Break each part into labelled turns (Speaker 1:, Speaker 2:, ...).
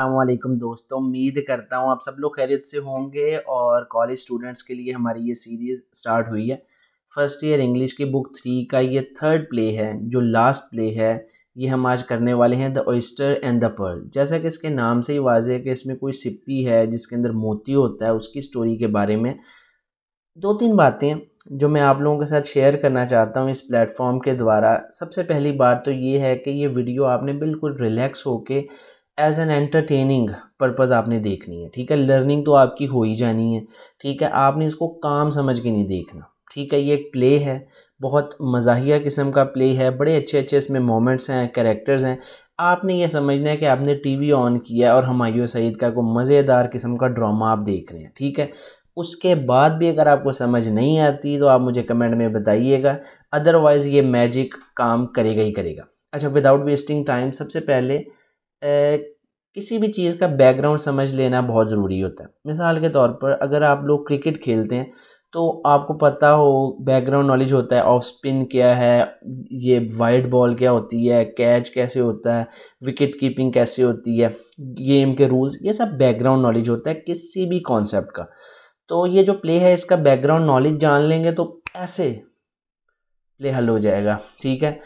Speaker 1: अल्लाम दोस्तों उम्मीद करता हूँ आप सब लोग खैरियत से होंगे और कॉलेज स्टूडेंट्स के लिए हमारी ये सीरीज़ स्टार्ट हुई है फ़र्स्ट ईयर इंग्लिश की बुक थ्री का ये थर्ड प्ले है जो लास्ट प्ले है ये हम आज करने वाले हैं the oyster and the pearl जैसा कि इसके नाम से ही वाज है कि इसमें कोई सिप्पी है जिसके अंदर मोती होता है उसकी स्टोरी के बारे में दो तीन बातें जो मैं आप लोगों के साथ शेयर करना चाहता हूँ इस प्लेटफॉर्म के द्वारा सबसे पहली बात तो ये है कि ये वीडियो आपने बिल्कुल रिलैक्स होकर एज एन एंटरटेनिंग पर्पज़ आपने देखनी है ठीक है लर्निंग तो आपकी हो ही जानी है ठीक है आपने इसको काम समझ के नहीं देखना ठीक है ये एक प्ले है बहुत मजाहिया किस्म का प्ले है बड़े अच्छे अच्छे इसमें मोमेंट्स हैं कैरेक्टर्स हैं आपने ये समझना है कि आपने टीवी ऑन किया और हमायूं सईद का को मज़ेदार किस्म का ड्रामा आप देख रहे हैं ठीक है उसके बाद भी अगर आपको समझ नहीं आती तो आप मुझे कमेंट में बताइएगा अदरवाइज़ ये मैजिक काम करेगा ही करेगा अच्छा विदाउट वेस्टिंग टाइम सबसे पहले किसी भी चीज़ का बैकग्राउंड समझ लेना बहुत ज़रूरी होता है मिसाल के तौर पर अगर आप लोग क्रिकेट खेलते हैं तो आपको पता हो बैकग्राउंड नॉलेज होता है ऑफ स्पिन क्या है ये वाइड बॉल क्या होती है कैच कैसे होता है विकेट कीपिंग कैसे होती है गेम के रूल्स ये सब बैकग्राउंड नॉलेज होता है किसी भी कॉन्सेप्ट का तो ये जो प्ले है इसका बैकग्राउंड नॉलेज जान लेंगे तो ऐसे प्ले हल हो जाएगा ठीक है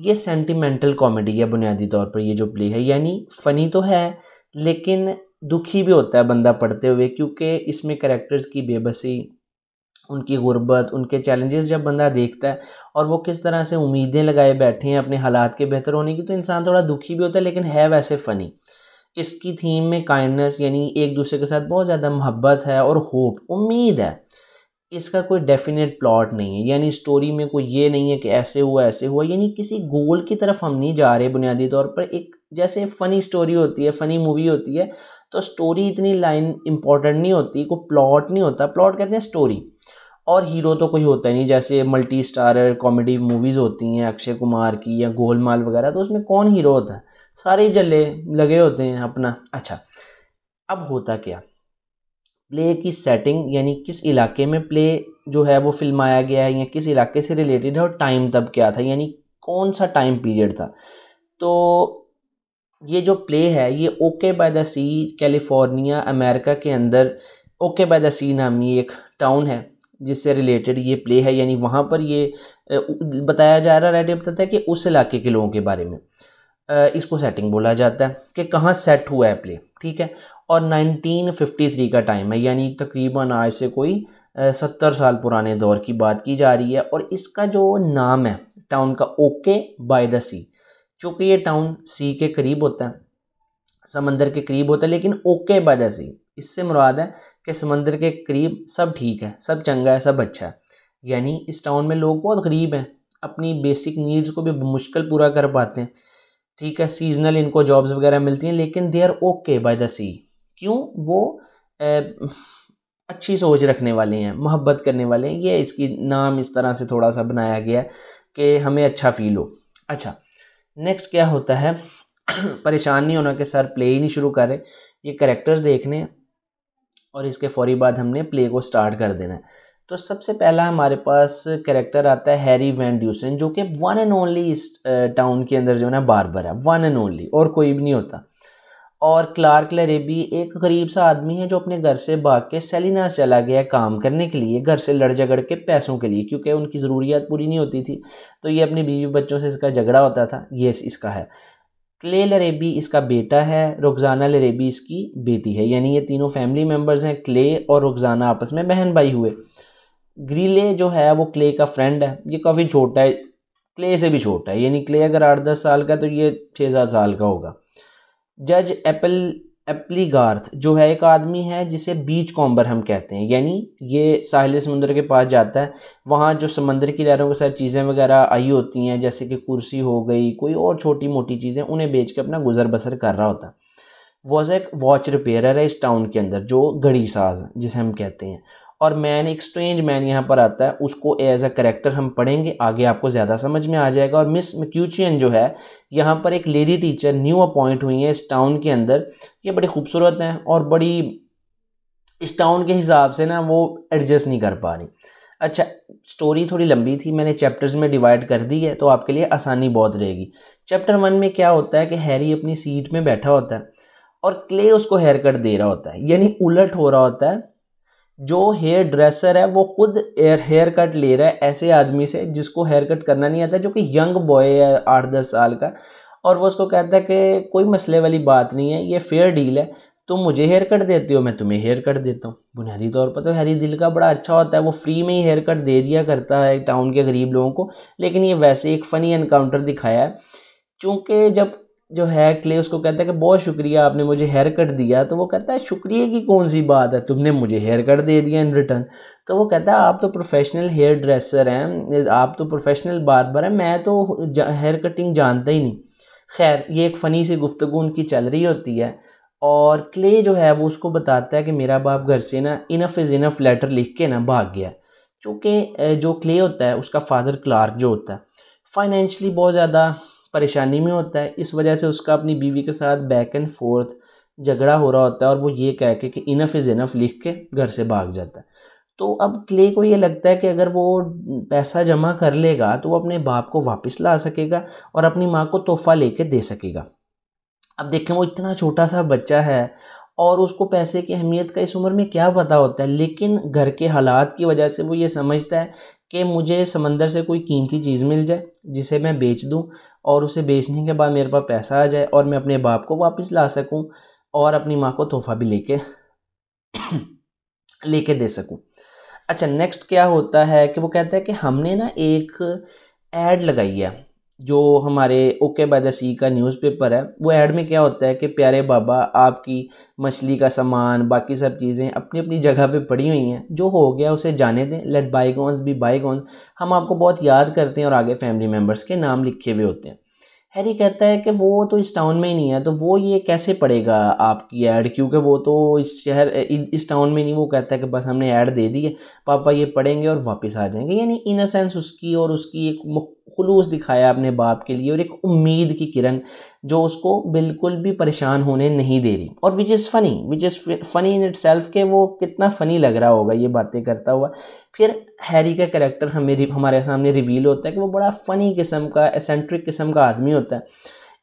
Speaker 1: ये सेंटिमेंटल कॉमेडी है बुनियादी तौर पर ये जो प्ले है यानी फ़नी तो है लेकिन दुखी भी होता है बंदा पढ़ते हुए क्योंकि इसमें करेक्टर्स की बेबसी उनकी गुर्बत उनके चैलेंजेस जब बंदा देखता है और वो किस तरह से उम्मीदें लगाए बैठे हैं अपने हालात के बेहतर होने की तो इंसान थोड़ा दुखी भी होता है लेकिन है वैसे फ़नी इसकी थीम में काइंडनेस यानी एक दूसरे के साथ बहुत ज़्यादा मोहब्बत है और होप उम्मीद है इसका कोई डेफिनेट प्लॉट नहीं है यानी स्टोरी में कोई ये नहीं है कि ऐसे हुआ ऐसे हुआ यानी किसी गोल की तरफ हम नहीं जा रहे बुनियादी तौर पर एक जैसे फ़नी स्टोरी होती है फ़नी मूवी होती है तो स्टोरी इतनी लाइन इंपॉर्टेंट नहीं होती को प्लॉट नहीं होता प्लॉट कहते हैं स्टोरी और हीरो तो कोई होता ही नहीं जैसे मल्टी स्टारर कॉमेडी मूवीज़ होती हैं अक्षय कुमार की या गोलमाल वगैरह तो उसमें कौन हीरो होता है सारे जले लगे होते हैं अपना अच्छा अब होता क्या प्ले की सेटिंग यानी किस इलाके में प्ले जो है वो फिल्माया गया है या किस इलाके से रिलेटेड है और टाइम तब क्या था यानी कौन सा टाइम पीरियड था तो ये जो प्ले है ये okay by the sea California America के अंदर ओके बाय द सी नामी एक टाउन है जिससे रिलेटेड ये प्ले है यानी वहाँ पर ये बताया जा रहा रेडियो बताता है कि उस इलाके के लोगों के बारे में इसको सेटिंग बोला जाता है कि कहाँ सेट हुआ है प्ले ठीक है और 1953 का टाइम है यानी तकरीबन आज से कोई सत्तर साल पुराने दौर की बात की जा रही है और इसका जो नाम है टाउन का ओके बाय द सी चूँकि ये टाउन सी के करीब होता है समंदर के करीब होता है लेकिन ओके बाय द सी इससे मुराद है कि समंदर के करीब सब ठीक है सब चंगा है सब अच्छा है यानी इस टाउन में लोग बहुत गरीब हैं अपनी बेसिक नीड्स को भी मुश्किल पूरा कर पाते हैं ठीक है सीजनल इनको जॉब्स वगैरह मिलती हैं लेकिन they are okay by the sea क्यों वो अच्छी सोच रखने वाले हैं मोहब्बत करने वाले हैं ये इसकी नाम इस तरह से थोड़ा सा बनाया गया है कि हमें अच्छा फील हो अच्छा नेक्स्ट क्या होता है परेशान नहीं होना कि सर प्ले ही नहीं शुरू कर रहे ये करेक्टर्स देखने हैं और इसके फौरी बाद हमने प्ले को स्टार्ट कर देना है तो सबसे पहला हमारे पास करेक्टर आता है हैरी वैन ड्यूसन जो कि वन एंड ओनली इस टाउन के अंदर जो है ना बार है वन एंड ओनली और कोई भी नहीं होता और क्लार्क लरेबी एक गरीब सा आदमी है जो अपने घर से भाग के सेलिनास चला गया काम करने के लिए घर से लड़ झगड़ के पैसों के लिए क्योंकि उनकी ज़रूरियात पूरी नहीं होती थी तो ये अपनी बीवी बच्चों से इसका झगड़ा होता था ये इसका है क्ले लरेबी इसका बेटा है रुखजाना लरेबी इसकी बेटी है यानी ये तीनों फैमिली मेम्बर्स हैं क्ले और रुखजाना आपस में बहन भाई हुए ग्रीले जो है वो क्ले का फ्रेंड है ये काफ़ी छोटा है क्ले से भी छोटा है यानी क्ले अगर आठ दस साल का तो ये छः सात साल का होगा जज एप्पल एप्लीगार्थ जो है एक आदमी है जिसे बीच कॉम्बर हम कहते हैं यानी ये साहिल समुंदर के पास जाता है वहाँ जो समंदर की लहरों के साथ चीज़ें वगैरह आई होती हैं जैसे कि कुर्सी हो गई कोई और छोटी मोटी चीज़ें उन्हें बेच के अपना गुजर बसर कर रहा होता है वॉज एक वॉच रिपेयरर है इस टाउन के अंदर जो घड़ी साज जिसे हम कहते हैं और मैन एक स्ट्रेंज मैन यहाँ पर आता है उसको एज अ करेक्टर हम पढ़ेंगे आगे आपको ज़्यादा समझ में आ जाएगा और मिस मक्यूचियन जो है यहाँ पर एक लेडी टीचर न्यू अपॉइंट हुई हैं इस टाउन के अंदर ये बड़ी खूबसूरत हैं और बड़ी इस टाउन के हिसाब से ना वो एडजस्ट नहीं कर पा रही अच्छा स्टोरी थोड़ी लंबी थी मैंने चैप्टर्स में डिवाइड कर दी है तो आपके लिए आसानी बहुत रहेगी चैप्टर वन में क्या होता है कि हैरी अपनी सीट में बैठा होता है और क्ले उसको हेयर कट दे रहा होता है यानी उलट हो रहा होता है जो हेयर ड्रेसर है वो खुद एयर हेयर कट ले रहा है ऐसे आदमी से जिसको हेयर कट करना नहीं आता जो कि यंग बॉय है आठ दस साल का और वो उसको कहता है कि कोई मसले वाली बात नहीं है ये फेयर डील है तुम मुझे हेयर कट देते हो मैं तुम्हें हेयर कट देता हूँ बुनियादी तौर पर तो हरी दिल का बड़ा अच्छा होता है वो फ्री में ही हेयर कट दे दिया करता है टाउन के गरीब लोगों को लेकिन ये वैसे एक फ़नी इनकाउंटर दिखाया है चूँकि जब जो है क्ले उसको कहता है कि बहुत शुक्रिया आपने मुझे हेयर कट दिया तो वो कहता है शुक्रिया की कौन सी बात है तुमने मुझे हेयर कट दे दिया इन रिटर्न तो वो कहता है आप तो प्रोफेशनल हेयर ड्रेसर हैं आप तो प्रोफेशनल बार बार हैं मैं तो हेयर कटिंग जानता ही नहीं खैर ये एक फ़नी सी गुफ्तु उनकी चल रही होती है और क्ले जो है वो उसको बताता है कि मेरा बाप घर से ना इनफ इज़ इनफ लेटर लिख के ना भाग गया चूँकि जो क्ले होता है उसका फादर क्लार्क जो होता है फाइनेंशली बहुत ज़्यादा परेशानी में होता है इस वजह से उसका अपनी बीवी के साथ बैक एंड फोर्थ झगड़ा हो रहा होता है और वो ये कह के कि इनफ इज़ इनफ लिख के घर से भाग जाता है तो अब क्ले को ये लगता है कि अगर वो पैसा जमा कर लेगा तो वो अपने बाप को वापस ला सकेगा और अपनी माँ को तोहफा ले दे सकेगा अब देखें वो इतना छोटा सा बच्चा है और उसको पैसे की अहमियत का इस उम्र में क्या पता होता है लेकिन घर के हालात की वजह से वो ये समझता है कि मुझे समंदर से कोई कीमती चीज़ मिल जाए जिसे मैं बेच दूँ और उसे बेचने के बाद मेरे पास पैसा आ जाए और मैं अपने बाप को वापस ला सकूँ और अपनी माँ को तोहफा भी लेके लेके दे सकूँ अच्छा नेक्स्ट क्या होता है कि वो कहता है कि हमने ना एक ऐड लगाई है जो हमारे ओके बाय द सी का न्यूज़पेपर है वो ऐड में क्या होता है कि प्यारे बाबा आपकी मछली का सामान बाकी सब चीज़ें अपनी अपनी जगह पे पड़ी हुई हैं जो हो गया उसे जाने दें लेट बी बाई गॉन्स हम आपको बहुत याद करते हैं और आगे फैमिली मेम्बर्स के नाम लिखे हुए होते हैं हैरी कहता है कि वो तो इस टाउन में ही नहीं है तो वो ये कैसे पड़ेगा आपकी ऐड क्योंकि वो तो इस शहर इस टाउन में नहीं वो कहता है कि बस हमने ऐड दे दी है पापा ये पढ़ेंगे और वापस आ जाएंगे यानी इन सेंस उसकी और उसकी एक खलूस दिखाया अपने बाप के लिए और एक उम्मीद की किरण जो उसको बिल्कुल भी परेशान होने नहीं दे रही और which is funny which is funny in itself के वो कितना फ़नी लग रहा होगा ये बातें करता हुआ फिर हैरी का करेक्टर हमें हमारे सामने रिवील होता है कि वो बड़ा फ़नी किस्म का एसेंट्रिक किस्म का आदमी होता है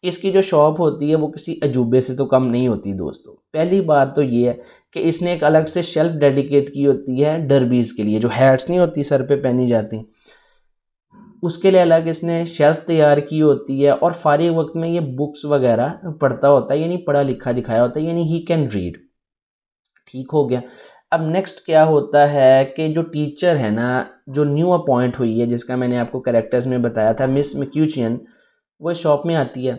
Speaker 1: इसकी जो शॉप होती है वो किसी अजूबे से तो कम नहीं होती दोस्तों पहली बात तो ये है कि इसने एक अलग से शेल्फ़ डेडिकेट की होती है डरबीज़ के लिए जो हैट्स नहीं होती सर पे पहनी जाती उसके लिए अलग इसने शेल्फ तैयार की होती है और फारिग वक्त में ये बुक्स वगैरह पढ़ता होता है यानी पढ़ा लिखा दिखाया होता है यानी ही कैन रीड ठीक हो गया अब नेक्स्ट क्या होता है कि जो टीचर है ना जो न्यू अपॉइंट हुई है जिसका मैंने आपको करेक्टर्स में बताया था मिस मिक्यूचियन वो शॉप में आती है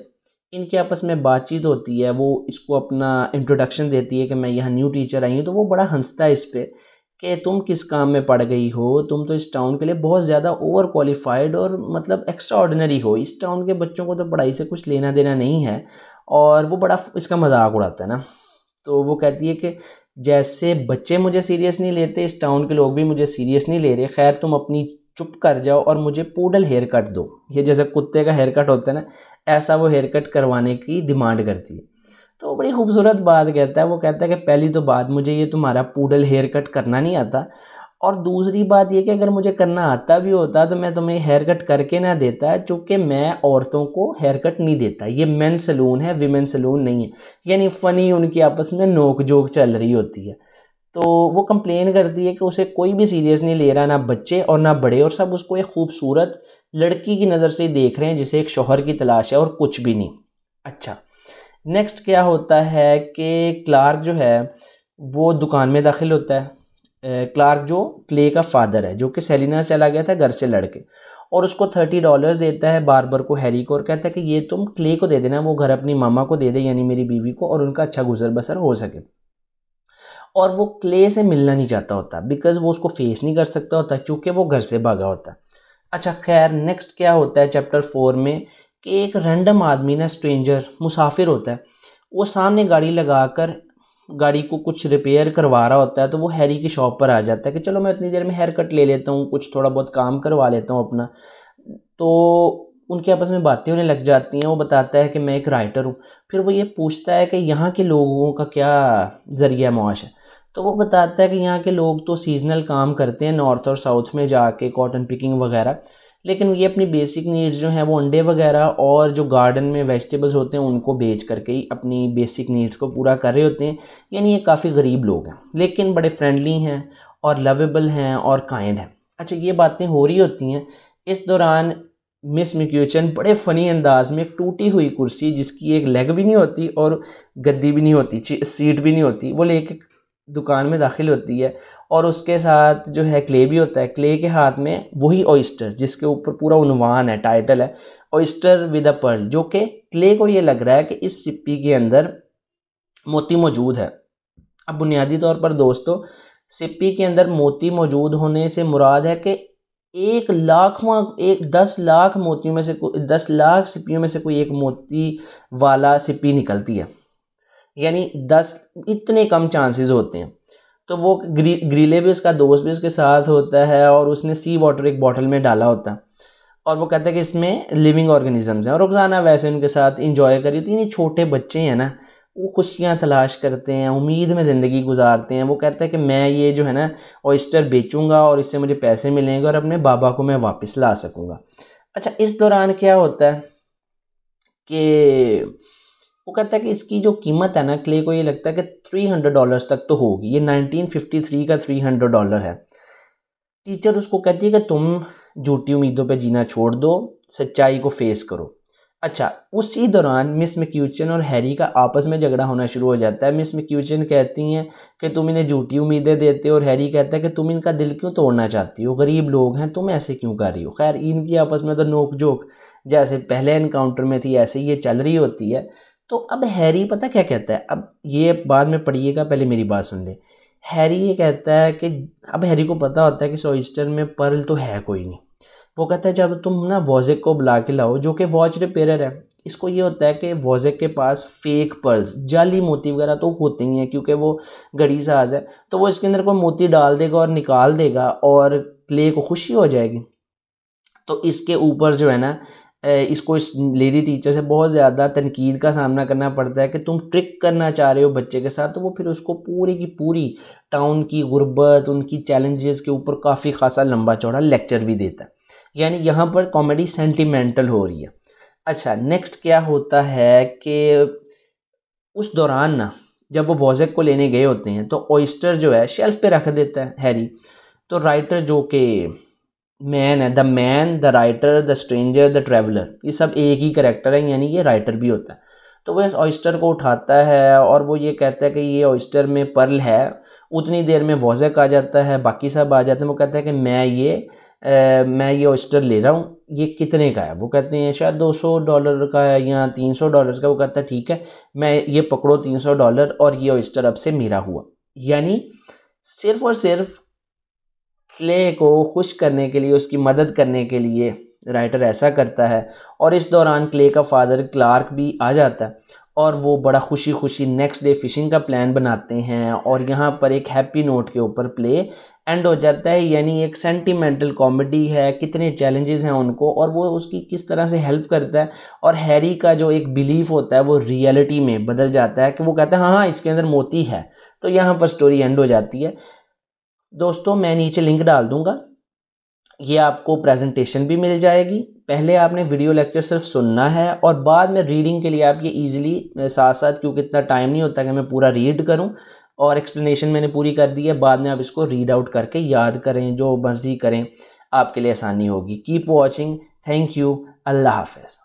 Speaker 1: इनके आपस में बातचीत होती है वो इसको अपना इंट्रोडक्शन देती है कि मैं यहाँ न्यू टीचर आई हूँ तो वो बड़ा हंसता है इस पर कि तुम किस काम में पड़ गई हो तुम तो इस टाउन के लिए बहुत ज़्यादा ओवर क्वालिफाइड और मतलब एक्स्ट्रा हो इस टाउन के बच्चों को तो पढ़ाई से कुछ लेना देना नहीं है और वो बड़ा इसका मजाक उड़ाता है ना तो वो कहती है कि जैसे बच्चे मुझे सीरियस नहीं लेते इस टाउन के लोग भी मुझे सीरियस नहीं ले रहे खैर तुम अपनी चुप कर जाओ और मुझे पोडल हेयर कट दो ये जैसे कुत्ते का हेयर कट होता है ना ऐसा वो हेयर कट करवाने की डिमांड करती है तो बड़ी खूबसूरत बात कहता है वो कहता है कि पहली तो बात मुझे ये तुम्हारा पूडल हेयर कट करना नहीं आता और दूसरी बात यह कि अगर मुझे करना आता भी होता तो मैं तुम्हें हेयर कट करके ना देता चूँकि मैं औरतों को हेयर कट नहीं देता ये मैन सलून है विमेन सलून नहीं है यानी फ़नी उनकी आपस में नोक जोक चल रही होती है तो वो कंप्लेन करती है कि उसे कोई भी सीरियस नहीं ले रहा ना बच्चे और ना बड़े और सब उसको एक खूबसूरत लड़की की नज़र से देख रहे हैं जिसे एक शोहर की तलाश है और कुछ भी नहीं अच्छा नेक्स्ट क्या होता है कि क्लार्क जो है वो दुकान में दाखिल होता है क्लार्क जो क्ले का फादर है जो कि सेलिना चला गया था घर से लड़के और उसको थर्टी डॉलर्स देता है बारबर को हैरी को और कहता है कि ये तुम क्ले को दे देना वो घर अपनी मामा को दे दे यानी मेरी बीवी को और उनका अच्छा गुजर बसर हो सके और वो क्ले से मिलना नहीं चाहता होता बिकॉज वो उसको फेस नहीं कर सकता होता चूँकि वो घर से भागा होता अच्छा खैर नेक्स्ट क्या होता है चैप्टर फोर में कि एक रैंडम आदमी ना स्ट्रेंजर मुसाफिर होता है वो सामने गाड़ी लगा कर गाड़ी को कुछ रिपेयर करवा रहा होता है तो वो हैरी की शॉप पर आ जाता है कि चलो मैं इतनी देर में हेयर कट ले लेता हूँ कुछ थोड़ा बहुत काम करवा लेता हूँ अपना तो उनके आपस में बातें होने लग जाती हैं वो बताता है कि मैं एक राइटर हूँ फिर वो ये पूछता है कि यहाँ के लोगों का क्या ज़रिया मुआश है तो वो बताता है कि यहाँ के लोग तो सीजनल काम करते हैं नॉर्थ और साउथ में जाके कॉटन पिकिंग वगैरह लेकिन ये अपनी बेसिक नीड्स जो हैं वो अंडे वगैरह और जो गार्डन में वेजिटेबल्स होते हैं उनको बेच करके ही अपनी बेसिक नीड्स को पूरा कर रहे होते हैं यानी ये काफ़ी गरीब लोग हैं लेकिन बड़े फ्रेंडली हैं और लवेबल हैं और काइंड हैं अच्छा ये बातें हो रही होती हैं इस दौरान मिस मिक्यूचन बड़े फ़नी अंदाज में एक टूटी हुई कुर्सी जिसकी एक लेग भी नहीं होती और गद्दी भी नहीं होती सीट भी नहीं होती वो लेके दुकान में दाखिल होती है और उसके साथ जो है क्ले भी होता है क्ले के हाथ में वही ऑइस्टर जिसके ऊपर पूरा उनवान है टाइटल है ऑइस्टर विद अ पर्ल जो कि क्ले को ये लग रहा है कि इस सिप्पी के अंदर मोती मौजूद है अब बुनियादी तौर पर दोस्तों सिप्पी के अंदर मोती मौजूद होने से मुराद है कि एक लाखवा एक दस लाख मोतियों में से दस लाख सिप्पियों में से कोई एक मोती वाला सिप्पी निकलती है यानी दस इतने कम चांसेस होते हैं तो वो ग्री ग्रीले भी उसका दोस्त भी उसके साथ होता है और उसने सी वाटर एक बॉटल में डाला होता है और वो कहता है कि इसमें लिविंग ऑर्गेनिजम्स हैं और रोज़ाना वैसे उनके साथ इंजॉय करिए तो ये छोटे बच्चे हैं ना वो खुशियाँ तलाश करते हैं उम्मीद में ज़िंदगी गुजारते हैं वो कहता है कि मैं ये जो है ना ऑइस्टर बेचूंगा और इससे मुझे पैसे मिलेंगे और अपने बाबा को मैं वापस ला सकूँगा अच्छा इस दौरान क्या होता है कि वो कहता है कि इसकी जो कीमत है ना क्ले को ये लगता है कि थ्री हंड्रेड डॉलर्स तक तो होगी ये नाइनटीन फिफ्टी थ्री का थ्री हंड्रेड डॉलर है टीचर उसको कहती है कि तुम झूठी उम्मीदों पर जीना छोड़ दो सच्चाई को फेस करो अच्छा उसी दौरान मिस मक्यूचन और हैरी का आपस में झगड़ा होना शुरू हो जाता है मिस मक्यूचन कहती हैं कि तुम इन्हें झूठी उम्मीदें देते हो और हैरी कहता है कि तुम इनका दिल क्यों तोड़ना चाहती हो गरीब लोग हैं तुम ऐसे क्यों कर रही हो खैर इनकी आपस में तो नोक जोक जैसे पहले इनकाउंटर में थी ऐसे ये चल रही होती है तो अब हैरी पता क्या कहता है अब ये बाद में पढ़िएगा पहले मेरी बात सुन ले हैरी ये कहता है कि अब हैरी को पता होता है कि सोइस्टर में पर्ल तो है कोई नहीं वो कहता है जब तुम ना वॉजिक को बुला के लाओ जो कि वॉच रिपेयर है इसको ये होता है कि वॉजिक के पास फेक पर्ल्स जाली मोती वगैरह तो होते ही हैं क्योंकि वो घड़ी साज है तो वो इसके अंदर कोई मोती डाल देगा और निकाल देगा और क्ले को खुशी हो जाएगी तो इसके ऊपर जो है ना इसको इस लेडी टीचर से बहुत ज़्यादा तनकीद का सामना करना पड़ता है कि तुम ट्रिक करना चाह रहे हो बच्चे के साथ तो वो फिर उसको पूरी की पूरी टाउन की गुर्बत उनकी चैलेंजेस के ऊपर काफ़ी खासा लंबा चौड़ा लेक्चर भी देता है यानी यहाँ पर कॉमेडी सेंटिमेंटल हो रही है अच्छा नेक्स्ट क्या होता है कि उस दौरान ना जब वो वॉजेक को लेने गए होते हैं तो ओइस्टर जो है शेल्फ पे रख देता है हैरी तो राइटर जो कि मैन है the man the writer the stranger the traveller ये सब एक ही करेक्टर है यानी ये राइटर भी होता है तो वह इस ऑयस्टर को उठाता है और वो ये कहता है कि ये ऑयस्टर में पर्ल है उतनी देर में वॉजक आ जाता है बाकी सब आ जाते हैं वो कहता है कि मैं ये आ, मैं ये ऑयस्टर ले रहा हूँ ये कितने का है वो कहते हैं शायद 200 डॉलर का है या 300 डॉलर का वो कहता है ठीक है मैं ये पकड़ो 300 डॉलर और ये ऑयस्टर अब से मेरा हुआ यानी सिर्फ और सिर्फ प्ले को खुश करने के लिए उसकी मदद करने के लिए राइटर ऐसा करता है और इस दौरान क्ले का फादर क्लार्क भी आ जाता है और वो बड़ा खुशी खुशी नेक्स्ट डे फिशिंग का प्लान बनाते हैं और यहाँ पर एक हैप्पी नोट के ऊपर प्ले एंड हो जाता है यानी एक सेंटिमेंटल कॉमेडी है कितने चैलेंजेस हैं उनको और वो उसकी किस तरह से हेल्प करता है और हैरी का जो एक बिलीफ होता है वो रियलिटी में बदल जाता है कि वो कहता है हाँ हाँ इसके अंदर मोती है तो यहाँ पर स्टोरी एंड हो जाती है दोस्तों मैं नीचे लिंक डाल दूंगा ये आपको प्रेजेंटेशन भी मिल जाएगी पहले आपने वीडियो लेक्चर सिर्फ सुनना है और बाद में रीडिंग के लिए आप ये इजीली साथ साथ क्योंकि इतना टाइम नहीं होता कि मैं पूरा रीड करूं और एक्सप्लेनेशन मैंने पूरी कर दी है बाद में आप इसको रीड आउट करके याद करें जो मर्ज़ी करें आपके लिए आसानी होगी कीप वॉचिंग थैंक यू अल्लाह हाफिज़